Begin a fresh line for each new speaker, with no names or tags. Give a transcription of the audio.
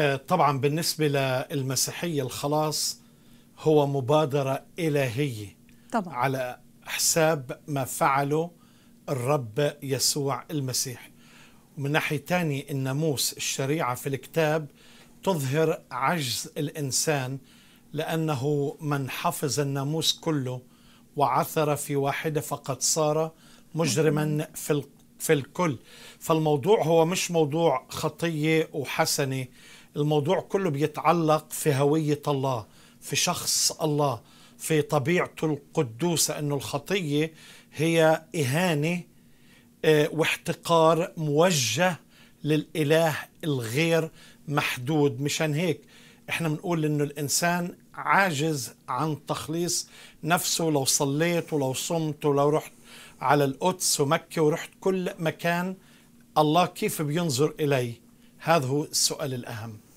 آه، طبعا بالنسبة للمسيحية الخلاص هو مبادرة إلهية طبعا. على حساب ما فعله الرب يسوع المسيح ومن ناحية تانية الناموس الشريعة في الكتاب تظهر عجز الإنسان لأنه من حفظ الناموس كله وعثر في واحدة فقد صار مجرما في في الكل فالموضوع هو مش موضوع خطية وحسنة الموضوع كله بيتعلق في هوية الله في شخص الله في طبيعته القدوسة أنه الخطية هي إهانة آه، واحتقار موجه للإله الغير محدود مشان هيك احنا بنقول انه الانسان عاجز عن تخليص نفسه لو صليت ولو صمت ولو رحت على القدس ومكة ورحت كل مكان الله كيف بينظر إلي هذا هو السؤال الأهم